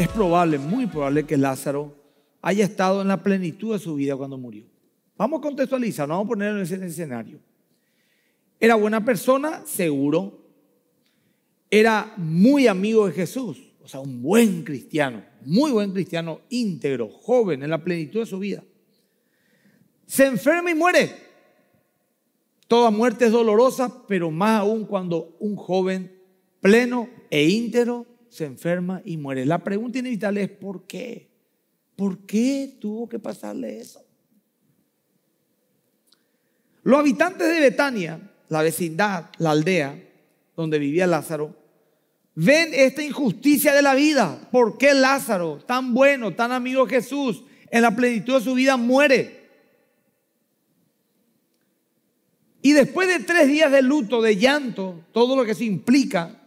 es probable, muy probable que Lázaro haya estado en la plenitud de su vida cuando murió. Vamos a contextualizar, no vamos a ponerlo en ese escenario. Era buena persona, seguro. Era muy amigo de Jesús, o sea, un buen cristiano, muy buen cristiano, íntegro, joven, en la plenitud de su vida. Se enferma y muere. Toda muerte es dolorosa, pero más aún cuando un joven pleno e íntegro se enferma y muere. La pregunta inevitable es ¿por qué? ¿Por qué tuvo que pasarle eso? Los habitantes de Betania, la vecindad, la aldea donde vivía Lázaro, ven esta injusticia de la vida. ¿Por qué Lázaro, tan bueno, tan amigo de Jesús, en la plenitud de su vida muere? Y después de tres días de luto, de llanto, todo lo que se implica,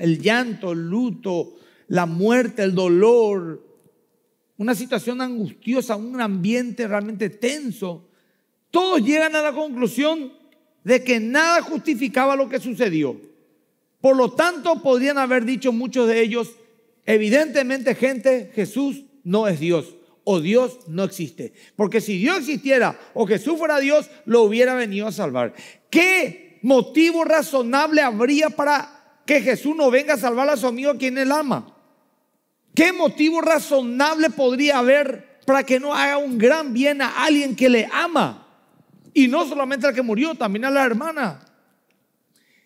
el llanto, el luto, la muerte, el dolor, una situación angustiosa, un ambiente realmente tenso, todos llegan a la conclusión de que nada justificaba lo que sucedió. Por lo tanto, podrían haber dicho muchos de ellos, evidentemente gente, Jesús no es Dios o Dios no existe. Porque si Dios existiera o Jesús fuera Dios, lo hubiera venido a salvar. ¿Qué motivo razonable habría para que Jesús no venga a salvar a su amigo a quien él ama? ¿Qué motivo razonable podría haber para que no haga un gran bien a alguien que le ama? Y no solamente al que murió, también a la hermana.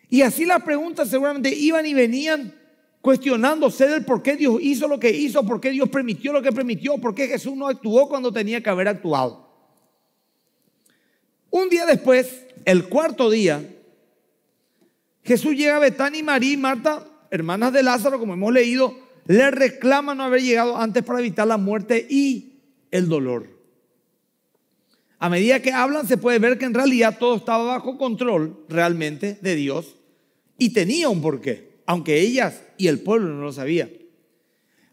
Y así las preguntas seguramente iban y venían cuestionándose del por qué Dios hizo lo que hizo, por qué Dios permitió lo que permitió, por qué Jesús no actuó cuando tenía que haber actuado. Un día después, el cuarto día, Jesús llega a Betania y María y Marta, hermanas de Lázaro, como hemos leído, le reclaman no haber llegado antes para evitar la muerte y el dolor. A medida que hablan se puede ver que en realidad todo estaba bajo control realmente de Dios y tenía un porqué, aunque ellas y el pueblo no lo sabían.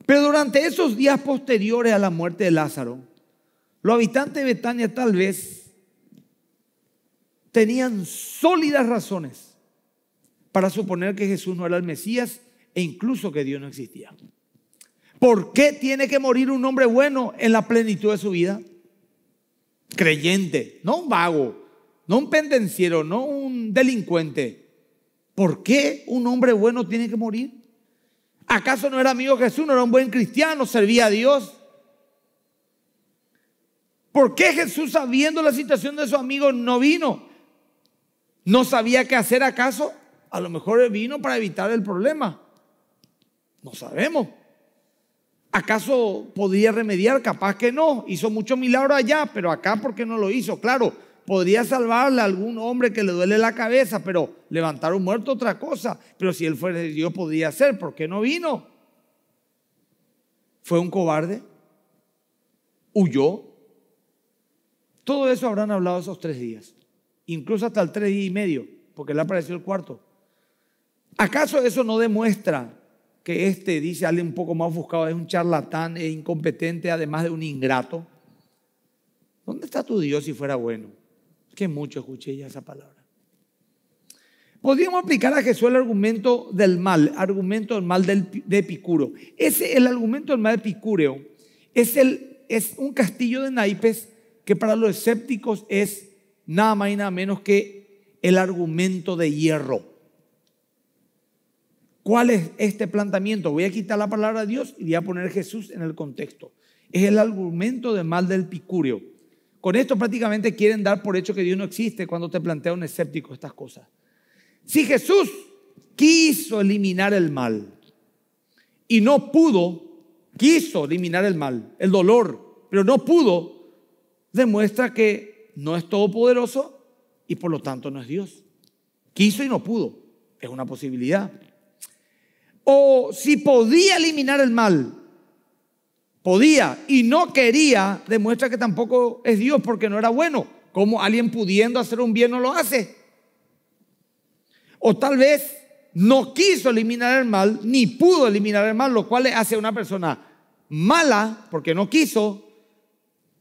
Pero durante esos días posteriores a la muerte de Lázaro, los habitantes de Betania tal vez tenían sólidas razones para suponer que Jesús no era el Mesías e incluso que Dios no existía. ¿Por qué tiene que morir un hombre bueno en la plenitud de su vida? Creyente, no un vago, no un pendenciero, no un delincuente. ¿Por qué un hombre bueno tiene que morir? ¿Acaso no era amigo de Jesús, no era un buen cristiano, servía a Dios? ¿Por qué Jesús, sabiendo la situación de su amigo, no vino? ¿No sabía qué hacer acaso? A lo mejor vino para evitar el problema. No sabemos. ¿Acaso podría remediar? Capaz que no. Hizo mucho milagro allá, pero acá ¿por qué no lo hizo? Claro, podría salvarle a algún hombre que le duele la cabeza, pero levantar un muerto otra cosa. Pero si él fuera Dios podría hacer, ¿por qué no vino? ¿Fue un cobarde? ¿Huyó? Todo eso habrán hablado esos tres días, incluso hasta el tres días y medio, porque le apareció el cuarto. ¿Acaso eso no demuestra que este, dice alguien un poco más buscado es un charlatán e incompetente, además de un ingrato? ¿Dónde está tu Dios si fuera bueno? Es que mucho escuché ya esa palabra. Podríamos aplicar a Jesús el argumento del mal, argumento del mal de Epicuro. Ese, el argumento del mal de Epicureo es, el, es un castillo de naipes que para los escépticos es nada más y nada menos que el argumento de hierro. ¿Cuál es este planteamiento? Voy a quitar la palabra de Dios y voy a poner Jesús en el contexto. Es el argumento de mal del picurio. Con esto prácticamente quieren dar por hecho que Dios no existe cuando te plantea un escéptico estas cosas. Si Jesús quiso eliminar el mal y no pudo, quiso eliminar el mal, el dolor, pero no pudo, demuestra que no es todopoderoso y por lo tanto no es Dios. Quiso y no pudo. Es una posibilidad o si podía eliminar el mal, podía y no quería, demuestra que tampoco es Dios porque no era bueno. Como alguien pudiendo hacer un bien no lo hace? O tal vez no quiso eliminar el mal, ni pudo eliminar el mal, lo cual le hace a una persona mala porque no quiso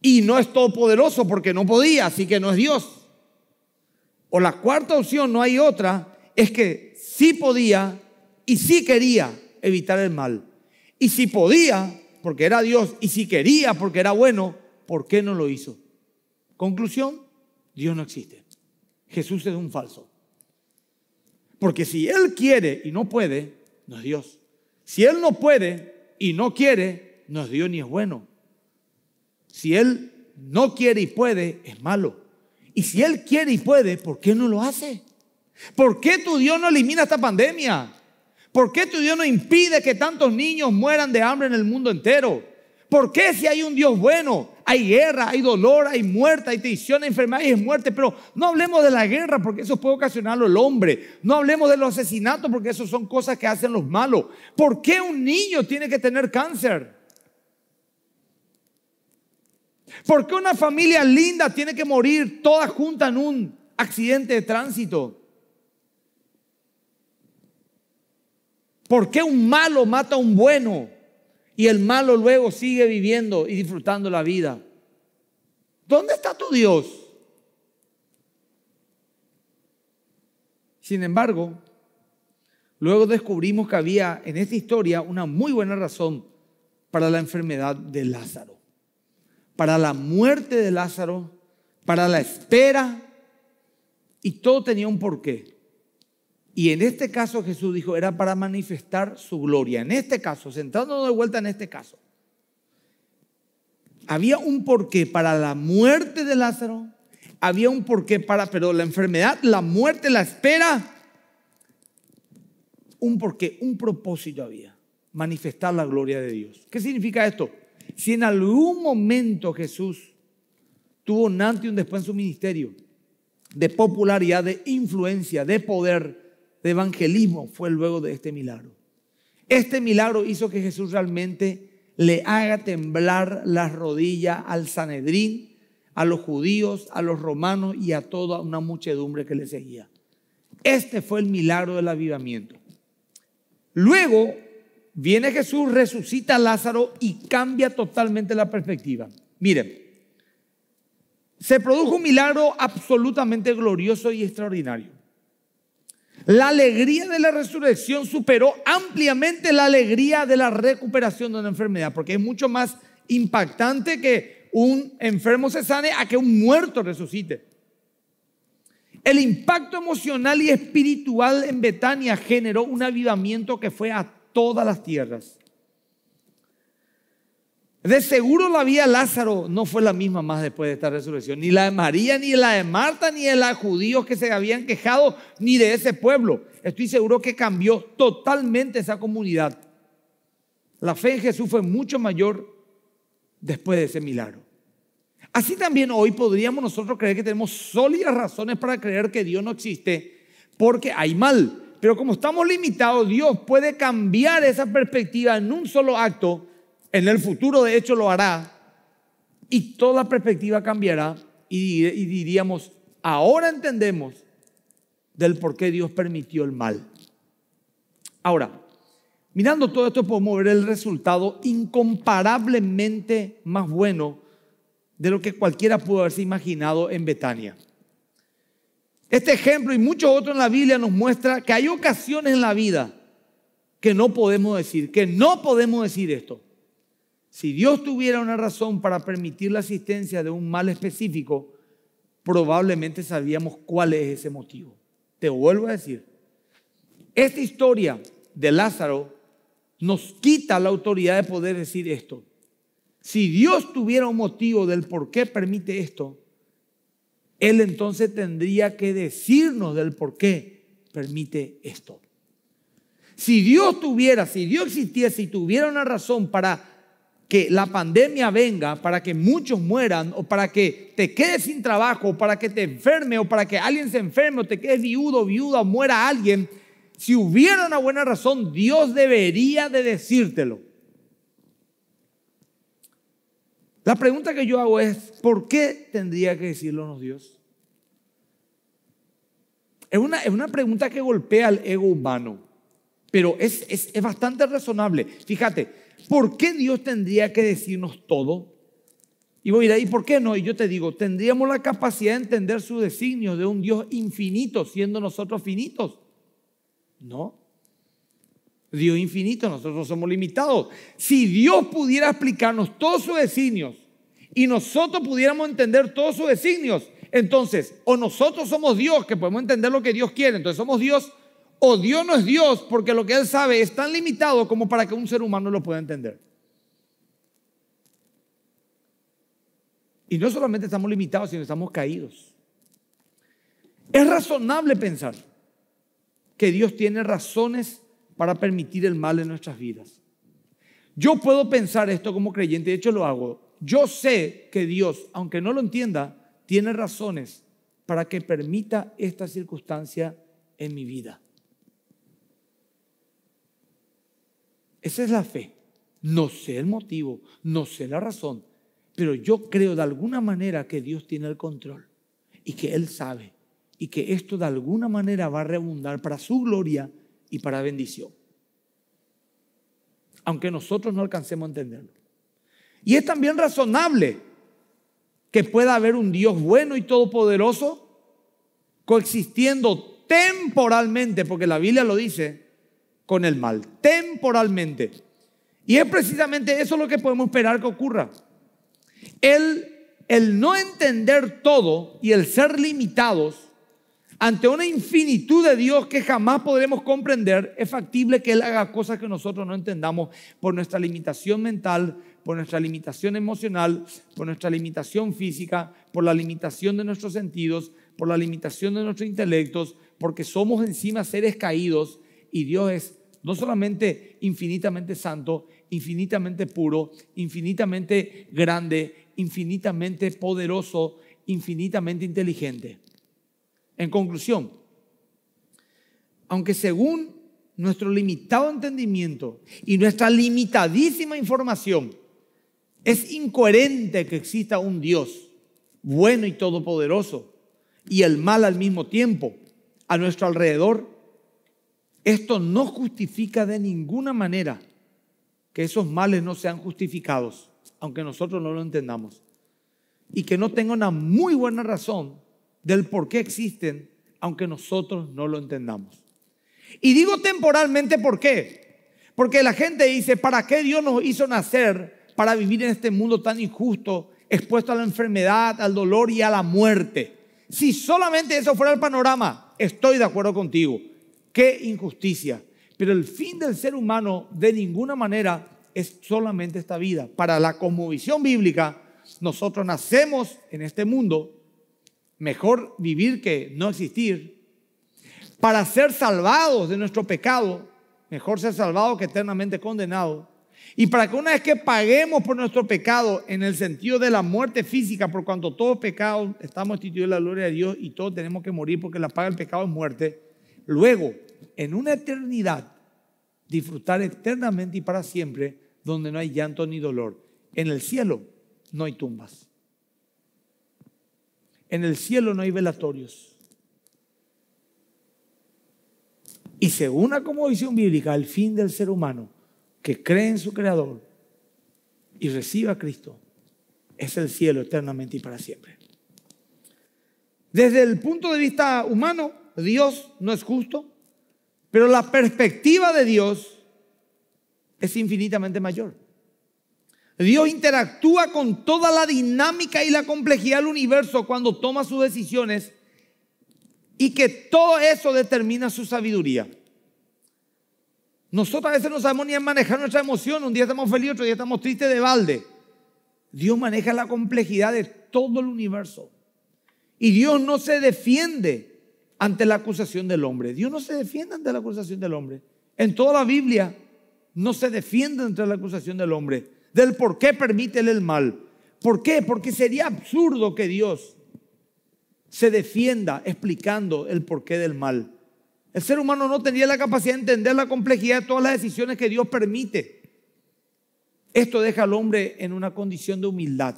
y no es todopoderoso porque no podía, así que no es Dios. O la cuarta opción, no hay otra, es que sí podía y si quería evitar el mal. Y si podía, porque era Dios, y si quería, porque era bueno, ¿por qué no lo hizo? Conclusión, Dios no existe. Jesús es un falso. Porque si Él quiere y no puede, no es Dios. Si Él no puede y no quiere, no es Dios ni es bueno. Si Él no quiere y puede, es malo. Y si Él quiere y puede, ¿por qué no lo hace? ¿Por qué tu Dios no elimina esta pandemia? ¿Por qué tu Dios no impide que tantos niños mueran de hambre en el mundo entero? ¿Por qué si hay un Dios bueno? Hay guerra, hay dolor, hay muerte, hay traición, hay enfermedad y muerte. Pero no hablemos de la guerra porque eso puede ocasionarlo el hombre. No hablemos de los asesinatos porque eso son cosas que hacen los malos. ¿Por qué un niño tiene que tener cáncer? ¿Por qué una familia linda tiene que morir toda junta en un accidente de tránsito? ¿Por qué un malo mata a un bueno y el malo luego sigue viviendo y disfrutando la vida? ¿Dónde está tu Dios? Sin embargo, luego descubrimos que había en esta historia una muy buena razón para la enfermedad de Lázaro, para la muerte de Lázaro, para la espera, y todo tenía un porqué. Y en este caso Jesús dijo, era para manifestar su gloria. En este caso, sentándonos de vuelta en este caso, había un porqué para la muerte de Lázaro, había un porqué para, pero la enfermedad, la muerte, la espera, un porqué, un propósito había, manifestar la gloria de Dios. ¿Qué significa esto? Si en algún momento Jesús tuvo un antes y un después en su ministerio, de popularidad, de influencia, de poder, de evangelismo fue luego de este milagro. Este milagro hizo que Jesús realmente le haga temblar las rodillas al Sanedrín, a los judíos, a los romanos y a toda una muchedumbre que le seguía. Este fue el milagro del avivamiento. Luego viene Jesús, resucita a Lázaro y cambia totalmente la perspectiva. Miren, se produjo un milagro absolutamente glorioso y extraordinario. La alegría de la resurrección superó ampliamente la alegría de la recuperación de una enfermedad, porque es mucho más impactante que un enfermo se sane a que un muerto resucite. El impacto emocional y espiritual en Betania generó un avivamiento que fue a todas las tierras. De seguro la vía Lázaro no fue la misma más después de esta resurrección, ni la de María, ni la de Marta, ni de los judíos que se habían quejado, ni de ese pueblo. Estoy seguro que cambió totalmente esa comunidad. La fe en Jesús fue mucho mayor después de ese milagro. Así también hoy podríamos nosotros creer que tenemos sólidas razones para creer que Dios no existe porque hay mal. Pero como estamos limitados, Dios puede cambiar esa perspectiva en un solo acto en el futuro, de hecho, lo hará. Y toda perspectiva cambiará y, diríamos, ahora entendemos del por qué Dios permitió el mal. Ahora, mirando todo esto podemos ver el resultado incomparablemente más bueno de lo que cualquiera pudo haberse imaginado en Betania. Este ejemplo y muchos otros en la Biblia nos muestra que hay ocasiones en la vida que no podemos decir, que no podemos decir esto. Si Dios tuviera una razón para permitir la existencia de un mal específico, probablemente sabíamos cuál es ese motivo. Te vuelvo a decir, esta historia de Lázaro nos quita la autoridad de poder decir esto. Si Dios tuviera un motivo del por qué permite esto, Él entonces tendría que decirnos del por qué permite esto. Si Dios tuviera, si Dios existiese y tuviera una razón para que la pandemia venga, para que muchos mueran, o para que te quedes sin trabajo, o para que te enferme, o para que alguien se enferme, o te quedes viudo, viuda, o muera alguien, si hubiera una buena razón, Dios debería de decírtelo. La pregunta que yo hago es, ¿por qué tendría que decirlo Dios? Es una, es una pregunta que golpea al ego humano, pero es, es bastante razonable. Fíjate, ¿por qué Dios tendría que decirnos todo? Y voy a ir, ahí. por qué no? Y yo te digo, tendríamos la capacidad de entender su designio de un Dios infinito, siendo nosotros finitos. No. Dios infinito, nosotros somos limitados. Si Dios pudiera explicarnos todos sus designios y nosotros pudiéramos entender todos sus designios, entonces, o nosotros somos Dios, que podemos entender lo que Dios quiere, entonces somos Dios, o Dios no es Dios porque lo que Él sabe es tan limitado como para que un ser humano lo pueda entender. Y no solamente estamos limitados, sino estamos caídos. Es razonable pensar que Dios tiene razones para permitir el mal en nuestras vidas. Yo puedo pensar esto como creyente, de hecho lo hago. Yo sé que Dios, aunque no lo entienda, tiene razones para que permita esta circunstancia en mi vida. Esa es la fe. No sé el motivo, no sé la razón, pero yo creo de alguna manera que Dios tiene el control y que Él sabe y que esto de alguna manera va a rebundar para su gloria y para bendición. Aunque nosotros no alcancemos a entenderlo. Y es también razonable que pueda haber un Dios bueno y todopoderoso coexistiendo temporalmente, porque la Biblia lo dice, con el mal, temporalmente. Y es precisamente eso lo que podemos esperar que ocurra. El, el no entender todo y el ser limitados ante una infinitud de Dios que jamás podremos comprender, es factible que Él haga cosas que nosotros no entendamos por nuestra limitación mental, por nuestra limitación emocional, por nuestra limitación física, por la limitación de nuestros sentidos, por la limitación de nuestros intelectos, porque somos encima seres caídos y Dios es no solamente infinitamente santo, infinitamente puro, infinitamente grande, infinitamente poderoso, infinitamente inteligente. En conclusión, aunque según nuestro limitado entendimiento y nuestra limitadísima información, es incoherente que exista un Dios bueno y todopoderoso y el mal al mismo tiempo a nuestro alrededor, esto no justifica de ninguna manera que esos males no sean justificados, aunque nosotros no lo entendamos, y que no tenga una muy buena razón del por qué existen, aunque nosotros no lo entendamos. Y digo temporalmente por qué, porque la gente dice, ¿para qué Dios nos hizo nacer para vivir en este mundo tan injusto, expuesto a la enfermedad, al dolor y a la muerte? Si solamente eso fuera el panorama, estoy de acuerdo contigo. Qué injusticia. Pero el fin del ser humano de ninguna manera es solamente esta vida. Para la conmovisión bíblica, nosotros nacemos en este mundo, mejor vivir que no existir. Para ser salvados de nuestro pecado, mejor ser salvados que eternamente condenados. Y para que una vez que paguemos por nuestro pecado en el sentido de la muerte física, por cuanto todos pecados estamos instituidos en la gloria de Dios y todos tenemos que morir porque la paga del pecado es muerte, Luego, en una eternidad, disfrutar eternamente y para siempre, donde no hay llanto ni dolor. En el cielo no hay tumbas. En el cielo no hay velatorios. Y según la visión bíblica, el fin del ser humano que cree en su Creador y reciba a Cristo es el cielo eternamente y para siempre. Desde el punto de vista humano, Dios no es justo, pero la perspectiva de Dios es infinitamente mayor. Dios interactúa con toda la dinámica y la complejidad del universo cuando toma sus decisiones y que todo eso determina su sabiduría. Nosotros a veces no sabemos ni manejar nuestra emoción. Un día estamos felices, otro día estamos tristes de balde. Dios maneja la complejidad de todo el universo. Y Dios no se defiende ante la acusación del hombre. Dios no se defiende ante la acusación del hombre. En toda la Biblia no se defiende ante la acusación del hombre, del por qué permite el mal. ¿Por qué? Porque sería absurdo que Dios se defienda explicando el porqué del mal. El ser humano no tendría la capacidad de entender la complejidad de todas las decisiones que Dios permite. Esto deja al hombre en una condición de humildad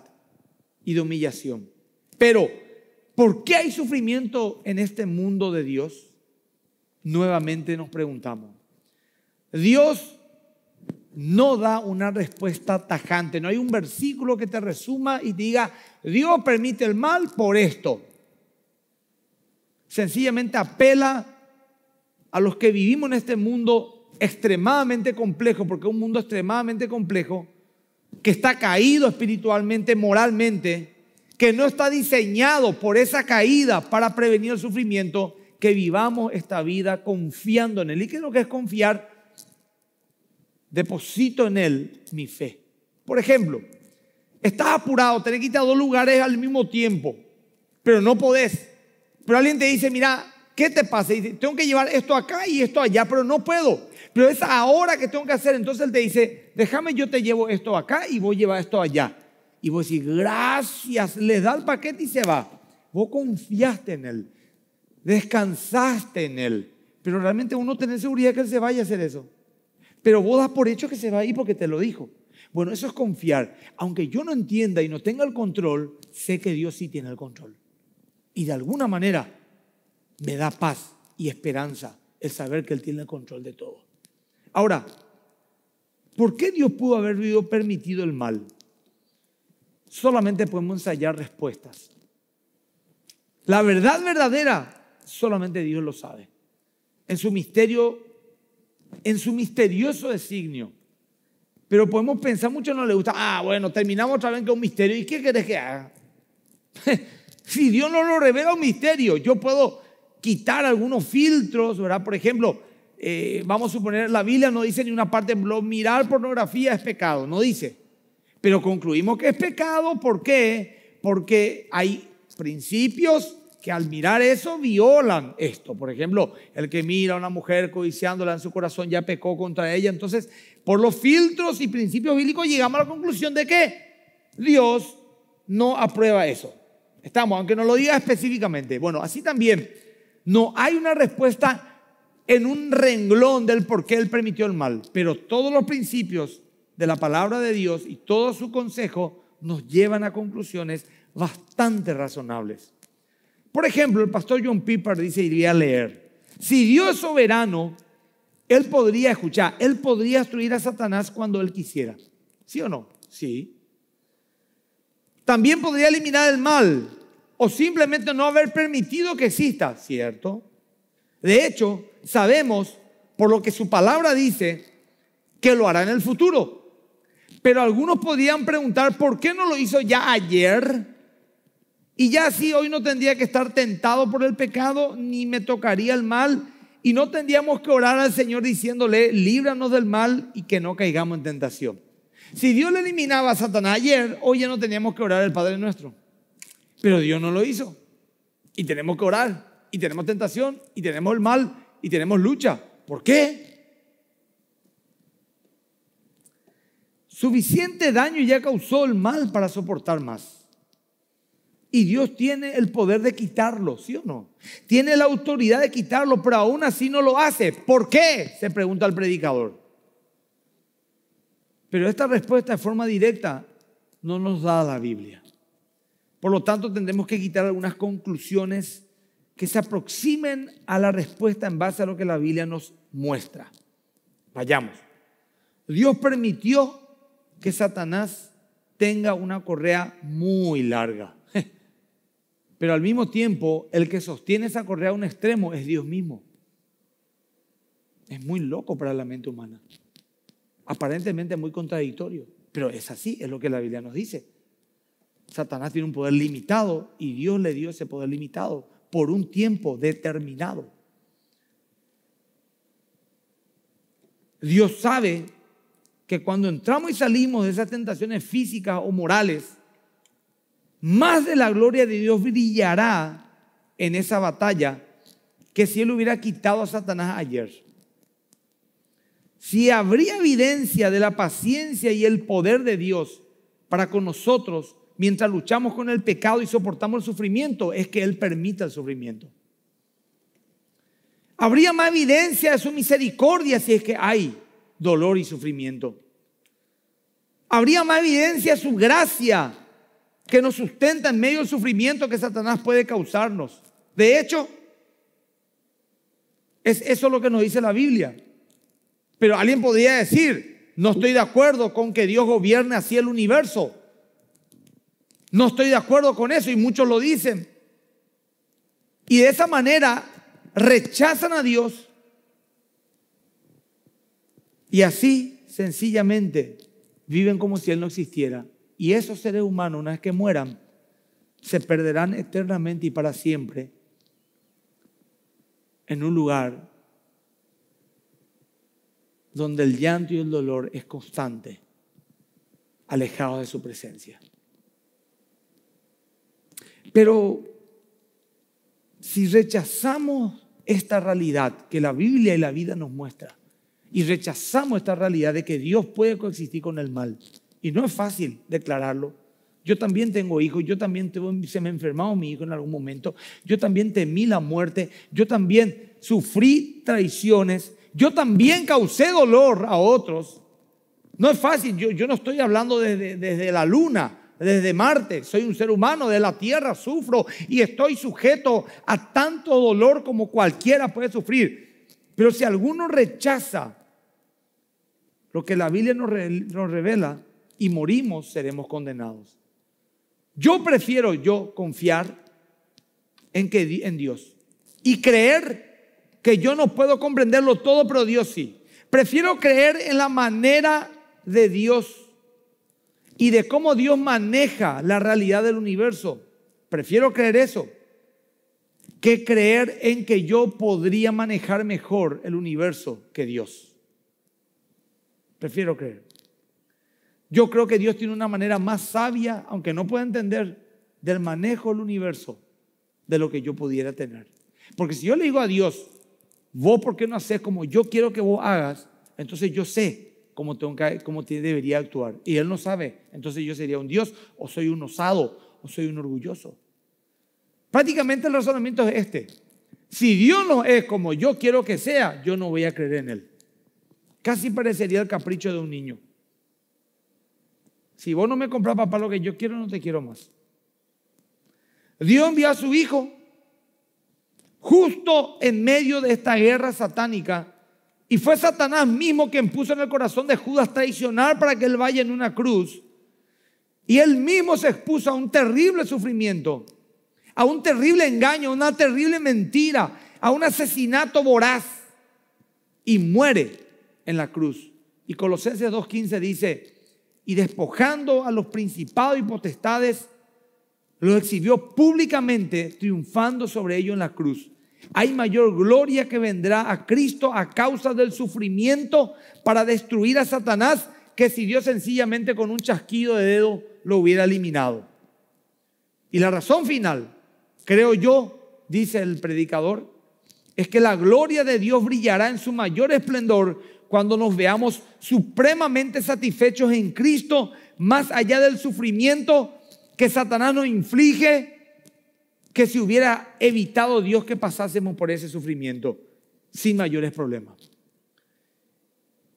y de humillación. Pero ¿por qué hay sufrimiento en este mundo de Dios? Nuevamente nos preguntamos. Dios no da una respuesta tajante, no hay un versículo que te resuma y te diga, Dios permite el mal por esto. Sencillamente apela a los que vivimos en este mundo extremadamente complejo, porque es un mundo extremadamente complejo, que está caído espiritualmente, moralmente, que no está diseñado por esa caída para prevenir el sufrimiento, que vivamos esta vida confiando en Él. ¿Y qué es lo que es confiar? Deposito en Él mi fe. Por ejemplo, estás apurado, tenés que ir a dos lugares al mismo tiempo, pero no podés. Pero alguien te dice, mira, ¿qué te pasa? Y dice, tengo que llevar esto acá y esto allá, pero no puedo. Pero es ahora que tengo que hacer. Entonces Él te dice, déjame, yo te llevo esto acá y voy a llevar esto allá y vos decís, gracias, le da el paquete y se va. Vos confiaste en él, descansaste en él, pero realmente uno tiene seguridad que él se vaya a hacer eso. Pero vos das por hecho que se va a porque te lo dijo. Bueno, eso es confiar. Aunque yo no entienda y no tenga el control, sé que Dios sí tiene el control. Y de alguna manera me da paz y esperanza el saber que Él tiene el control de todo. Ahora, ¿por qué Dios pudo haber permitido el mal? solamente podemos ensayar respuestas. La verdad verdadera solamente Dios lo sabe. En su misterio, en su misterioso designio. Pero podemos pensar, mucho no le gusta, ah, bueno, terminamos otra vez con un misterio. ¿Y qué querés que haga? si Dios no lo revela un misterio, yo puedo quitar algunos filtros, ¿verdad? Por ejemplo, eh, vamos a suponer, la Biblia no dice ni una parte, mirar pornografía es pecado, no dice. Pero concluimos que es pecado, ¿por qué? Porque hay principios que al mirar eso violan esto. Por ejemplo, el que mira a una mujer codiciándola en su corazón ya pecó contra ella. Entonces, por los filtros y principios bíblicos llegamos a la conclusión de que Dios no aprueba eso. Estamos, aunque no lo diga específicamente. Bueno, así también, no hay una respuesta en un renglón del por qué Él permitió el mal, pero todos los principios de la palabra de Dios y todo su consejo nos llevan a conclusiones bastante razonables. Por ejemplo, el pastor John Piper dice, iría a leer, si Dios es soberano, Él podría escuchar, Él podría destruir a Satanás cuando Él quisiera. ¿Sí o no? Sí. También podría eliminar el mal o simplemente no haber permitido que exista, ¿cierto? De hecho, sabemos, por lo que su palabra dice, que lo hará en el futuro. Pero algunos podían preguntar, ¿por qué no lo hizo ya ayer? Y ya así hoy no tendría que estar tentado por el pecado, ni me tocaría el mal, y no tendríamos que orar al Señor diciéndole, líbranos del mal y que no caigamos en tentación. Si Dios le eliminaba a Satanás ayer, hoy ya no teníamos que orar al Padre nuestro. Pero Dios no lo hizo. Y tenemos que orar, y tenemos tentación, y tenemos el mal, y tenemos lucha. ¿Por qué? Suficiente daño ya causó el mal para soportar más. Y Dios tiene el poder de quitarlo, ¿sí o no? Tiene la autoridad de quitarlo, pero aún así no lo hace. ¿Por qué? Se pregunta el predicador. Pero esta respuesta de forma directa no nos da la Biblia. Por lo tanto, tendremos que quitar algunas conclusiones que se aproximen a la respuesta en base a lo que la Biblia nos muestra. Vayamos. Dios permitió que Satanás tenga una correa muy larga. Pero al mismo tiempo, el que sostiene esa correa a un extremo es Dios mismo. Es muy loco para la mente humana. Aparentemente muy contradictorio. Pero es así, es lo que la Biblia nos dice. Satanás tiene un poder limitado y Dios le dio ese poder limitado por un tiempo determinado. Dios sabe que cuando entramos y salimos de esas tentaciones físicas o morales, más de la gloria de Dios brillará en esa batalla que si él hubiera quitado a Satanás ayer. Si habría evidencia de la paciencia y el poder de Dios para con nosotros mientras luchamos con el pecado y soportamos el sufrimiento, es que Él permita el sufrimiento. Habría más evidencia de su misericordia si es que hay dolor y sufrimiento. Habría más evidencia su gracia que nos sustenta en medio del sufrimiento que Satanás puede causarnos. De hecho, es eso lo que nos dice la Biblia. Pero alguien podría decir, no estoy de acuerdo con que Dios gobierne así el universo. No estoy de acuerdo con eso y muchos lo dicen. Y de esa manera rechazan a Dios y así, sencillamente, viven como si Él no existiera. Y esos seres humanos, una vez que mueran, se perderán eternamente y para siempre en un lugar donde el llanto y el dolor es constante, alejados de su presencia. Pero si rechazamos esta realidad que la Biblia y la vida nos muestran, y rechazamos esta realidad de que Dios puede coexistir con el mal. Y no es fácil declararlo. Yo también tengo hijos, yo también se me ha enfermado mi hijo en algún momento, yo también temí la muerte, yo también sufrí traiciones, yo también causé dolor a otros. No es fácil, yo, no estoy hablando desde la luna, desde Marte, soy un ser humano de la Tierra, sufro y estoy sujeto a tanto dolor como cualquiera puede sufrir. Pero si alguno rechaza lo que la Biblia nos, revela, y morimos, seremos condenados. Yo prefiero yo confiar en, que, en Dios y creer que yo no puedo comprenderlo todo, pero Dios sí. Prefiero creer en la manera de Dios y de cómo Dios maneja la realidad del universo. Prefiero creer eso que creer en que yo podría manejar mejor el universo que Dios. Prefiero creer. Yo creo que Dios tiene una manera más sabia, aunque no pueda entender, del manejo del universo de lo que yo pudiera tener. Porque si yo le digo a Dios, vos por qué no haces como yo quiero que vos hagas, entonces yo sé cómo, tengo que, cómo debería actuar. Y Él no sabe. Entonces yo sería un Dios o soy un osado o soy un orgulloso. Prácticamente el razonamiento es este. Si Dios no es como yo quiero que sea, yo no voy a creer en Él. Casi parecería el capricho de un niño. Si vos no me compras, papá, lo que yo quiero, no te quiero más. Dios envió a su hijo justo en medio de esta guerra satánica. Y fue Satanás mismo quien puso en el corazón de Judas traicionar para que él vaya en una cruz. Y él mismo se expuso a un terrible sufrimiento, a un terrible engaño, a una terrible mentira, a un asesinato voraz. Y muere en la cruz. Y Colosenses 2.15 dice, y despojando a los principados y potestades, los exhibió públicamente, triunfando sobre ellos en la cruz. Hay mayor gloria que vendrá a Cristo a causa del sufrimiento para destruir a Satanás, que si Dios sencillamente con un chasquido de dedo lo hubiera eliminado. Y la razón final, creo yo, dice el predicador, es que la gloria de Dios brillará en su mayor esplendor cuando nos veamos supremamente satisfechos en Cristo, más allá del sufrimiento que Satanás nos inflige, que si hubiera evitado Dios que pasásemos por ese sufrimiento sin mayores problemas.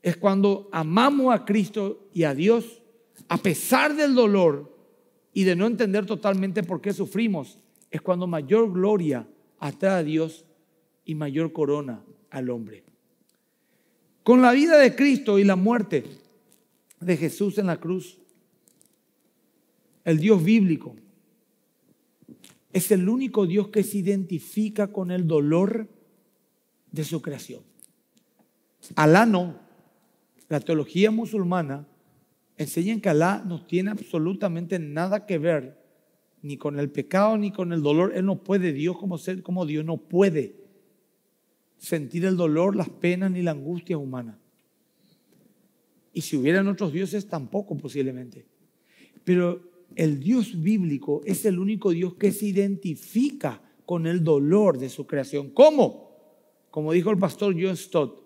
Es cuando amamos a Cristo y a Dios a pesar del dolor y de no entender totalmente por qué sufrimos, es cuando mayor gloria atrae a Dios y mayor corona al hombre con la vida de Cristo y la muerte de Jesús en la cruz. El Dios bíblico es el único Dios que se identifica con el dolor de su creación. Alá no. La teología musulmana enseña que Alá no tiene absolutamente nada que ver ni con el pecado ni con el dolor. Él no puede, Dios como, ser, como Dios no puede sentir el dolor, las penas ni la angustia humana. Y si hubieran otros dioses, tampoco posiblemente. Pero el Dios bíblico es el único Dios que se identifica con el dolor de su creación. ¿Cómo? Como dijo el pastor John Stott,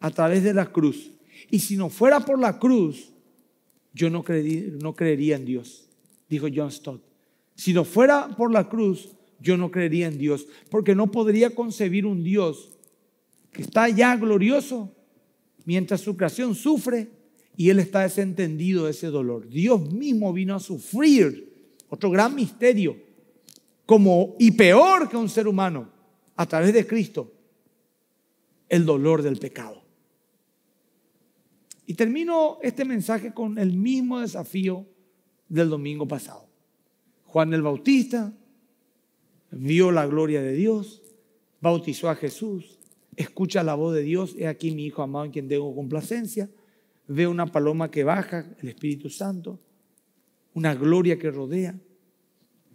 a través de la cruz. Y si no fuera por la cruz, yo no, creería, no creería en Dios, dijo John Stott. Si no fuera por la cruz, yo no creería en Dios, porque no podría concebir un Dios que está ya glorioso, mientras su creación sufre y Él está desentendido de ese dolor. Dios mismo vino a sufrir, otro gran misterio, como y peor que un ser humano, a través de Cristo, el dolor del pecado. Y termino este mensaje con el mismo desafío del domingo pasado. Juan el Bautista vio la gloria de Dios, bautizó a Jesús, escucha la voz de Dios, he aquí mi Hijo amado en quien tengo complacencia, ve una paloma que baja, el Espíritu Santo, una gloria que rodea,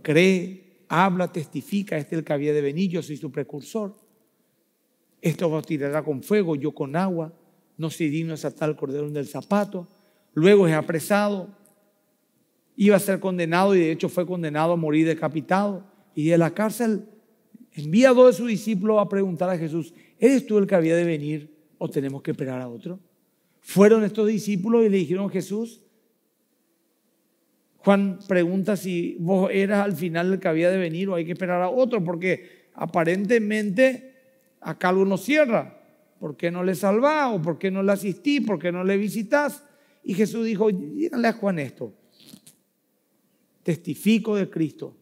cree, habla, testifica, este es el que había de Benillo y soy su precursor, esto tirar con fuego, yo con agua, no soy digno de el cordero del zapato, luego es apresado, iba a ser condenado y de hecho fue condenado a morir decapitado y de la cárcel envía a dos de sus discípulos a preguntar a Jesús, ¿eres tú el que había de venir o tenemos que esperar a otro? Fueron estos discípulos y le dijeron a Jesús, Juan pregunta si vos eras al final el que había de venir o hay que esperar a otro, porque aparentemente acá algo cierra. ¿Por qué no le salvás o por qué no le asistí? ¿Por qué no le visitas? Y Jesús dijo, díganle a Juan esto, testifico de Cristo,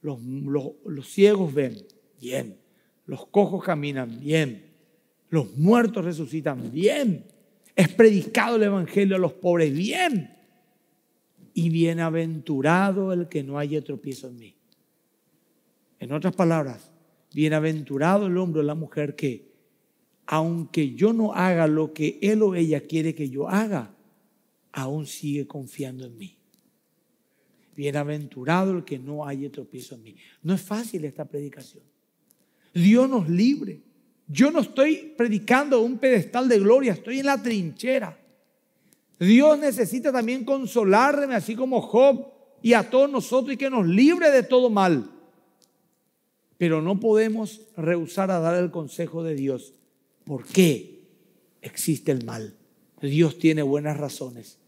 los ciegos ven, bien, los cojos caminan bien, los muertos resucitan bien, es predicado el Evangelio a los pobres bien, y bienaventurado el que no haya tropiezo en mí. En otras palabras, bienaventurado el hombre o la mujer que, aunque yo no haga lo que él o ella quiere que yo haga, aún sigue confiando en mí. Bienaventurado el que no haya tropiezo en mí. No es fácil esta predicación. Dios nos libre. Yo no estoy predicando un pedestal de gloria, estoy en la trinchera. Dios necesita también consolarme, así como Job y a todos nosotros, y que nos libre de todo mal. Pero no podemos rehusar a dar el consejo de Dios. ¿Por qué existe el mal? Dios tiene buenas razones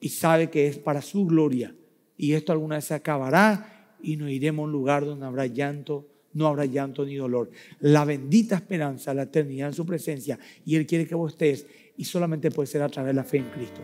y sabe que es para su gloria. Y esto alguna vez se acabará y nos iremos a un lugar donde habrá llanto no habrá llanto ni dolor. La bendita esperanza, la eternidad en su presencia. Y Él quiere que vos estés y solamente puede ser a través de la fe en Cristo.